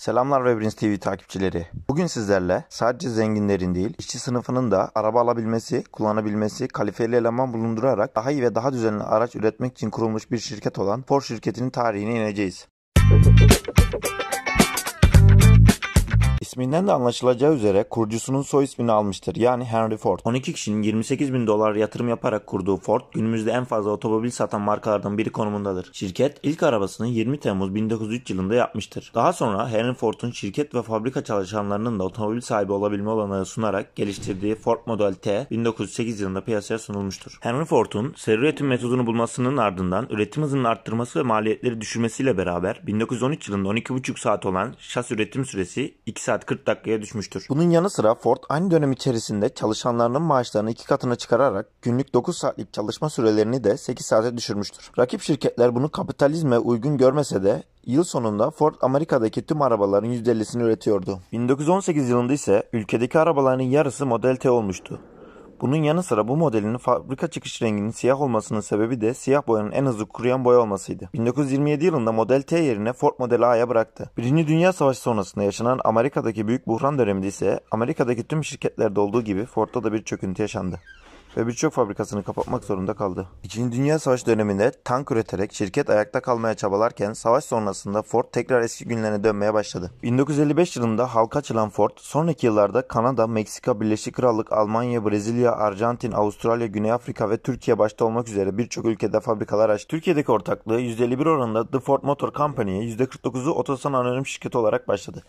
Selamlar Webrins TV takipçileri. Bugün sizlerle sadece zenginlerin değil, işçi sınıfının da araba alabilmesi, kullanabilmesi, kalifeli eleman bulundurarak daha iyi ve daha düzenli araç üretmek için kurulmuş bir şirket olan Ford şirketinin tarihine ineceğiz. İsminden de anlaşılacağı üzere kurucusunun soy ismini almıştır yani Henry Ford. 12 kişinin 28 bin dolar yatırım yaparak kurduğu Ford günümüzde en fazla otomobil satan markalardan biri konumundadır. Şirket ilk arabasını 20 Temmuz 1903 yılında yapmıştır. Daha sonra Henry Ford'un şirket ve fabrika çalışanlarının da otomobil sahibi olabilme olanağı sunarak geliştirdiği Ford Model T 1908 yılında piyasaya sunulmuştur. Henry Ford'un seri üretim metodunu bulmasının ardından üretim hızının arttırması ve maliyetleri düşürmesiyle beraber 1913 yılında 12,5 saat olan şas üretim süresi 2 saat saat 40 dakikaya düşmüştür. Bunun yanı sıra Ford aynı dönem içerisinde çalışanlarının maaşlarını iki katına çıkararak günlük 9 saatlik çalışma sürelerini de 8 saate düşürmüştür. Rakip şirketler bunu kapitalizme uygun görmese de Yıl sonunda Ford Amerika'daki tüm arabaların %50'sini üretiyordu. 1918 yılında ise ülkedeki arabaların yarısı Model T olmuştu. Bunun yanı sıra bu modelin fabrika çıkış renginin siyah olmasının sebebi de siyah boyanın en hızlı kuruyan boya olmasıydı. 1927 yılında Model T yerine Ford Model A'ya bıraktı. Birinci Dünya Savaşı sonrasında yaşanan Amerika'daki büyük buhran döneminde ise Amerika'daki tüm şirketlerde olduğu gibi Ford'da da bir çöküntü yaşandı ve birçok fabrikasını kapatmak zorunda kaldı. İkinci Dünya Savaşı döneminde tank üreterek şirket ayakta kalmaya çabalarken savaş sonrasında Ford tekrar eski günlerine dönmeye başladı. 1955 yılında halka açılan Ford sonraki yıllarda Kanada, Meksika, Birleşik Krallık, Almanya, Brezilya, Arjantin, Avustralya, Güney Afrika ve Türkiye başta olmak üzere birçok ülkede fabrikalar açtı. Türkiye'deki ortaklığı %51 oranında The Ford Motor Company'ye %49'u otosan anonim şirket olarak başladı.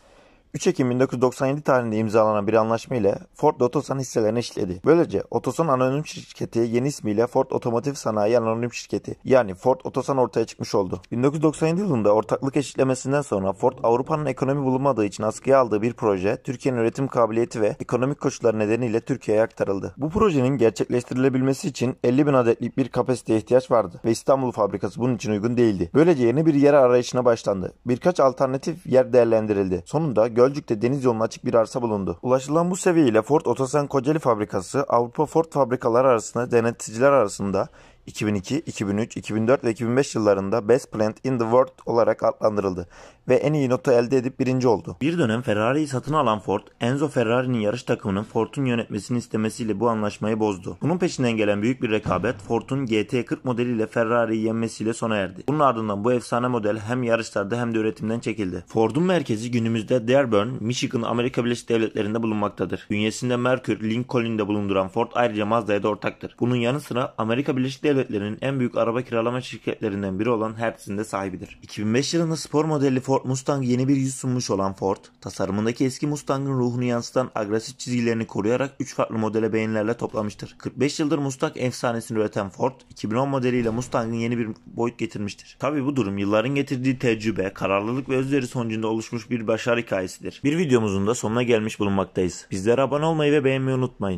3 Ekim 1997 tarihinde imzalanan bir anlaşma ile Ford Otosan hisselerini işledi. Böylece Otosan Anonim Şirketi yeni ismiyle Ford Otomotiv Sanayi Anonim Şirketi yani Ford Otosan ortaya çıkmış oldu. 1997 yılında ortaklık eşitlemesinden sonra Ford Avrupa'nın ekonomi bulunmadığı için askıya aldığı bir proje Türkiye'nin üretim kabiliyeti ve ekonomik koşulları nedeniyle Türkiye'ye aktarıldı. Bu projenin gerçekleştirilebilmesi için 50 bin adetlik bir kapasiteye ihtiyaç vardı ve İstanbul fabrikası bunun için uygun değildi. Böylece yeni bir yer arayışına başlandı. Birkaç alternatif yer değerlendirildi. Sonunda Gölcük'te deniz yoluna açık bir arsa bulundu. Ulaşılan bu seviyeyle Ford Otosan Kocaeli fabrikası Avrupa Ford fabrikaları arasında denetçiler arasında 2002, 2003, 2004 ve 2005 yıllarında Best Plant in the World olarak adlandırıldı ve en iyi notu elde edip birinci oldu. Bir dönem Ferrari'yi satın alan Ford, Enzo Ferrari'nin yarış takımının Ford'un yönetmesini istemesiyle bu anlaşmayı bozdu. Bunun peşinden gelen büyük bir rekabet Ford'un GT40 modeliyle Ferrari'yi yenmesiyle sona erdi. Bunun ardından bu efsane model hem yarışlarda hem de üretimden çekildi. Ford'un merkezi günümüzde Dearborn, Michigan, Amerika Birleşik Devletleri'nde bulunmaktadır. Bünyesinde Mercury, de bulunduran Ford ayrıca Mazda'ya da ortaktır. Bunun yanı sıra Amerika Birleşik Devletleri devletlerinin en büyük araba kiralama şirketlerinden biri olan Hertz'in de sahibidir. 2005 yılında spor modelli Ford Mustang yeni bir yüz sunmuş olan Ford, tasarımındaki eski Mustang'ın ruhunu yansıtan agresif çizgilerini koruyarak 3 farklı modele beğenilerle toplamıştır. 45 yıldır Mustang efsanesini üreten Ford, 2010 modeliyle Mustang'ın yeni bir boyut getirmiştir. Tabi bu durum yılların getirdiği tecrübe, kararlılık ve özveri sonucunda oluşmuş bir başarı hikayesidir. Bir videomuzun da sonuna gelmiş bulunmaktayız. Bizlere abone olmayı ve beğenmeyi unutmayın.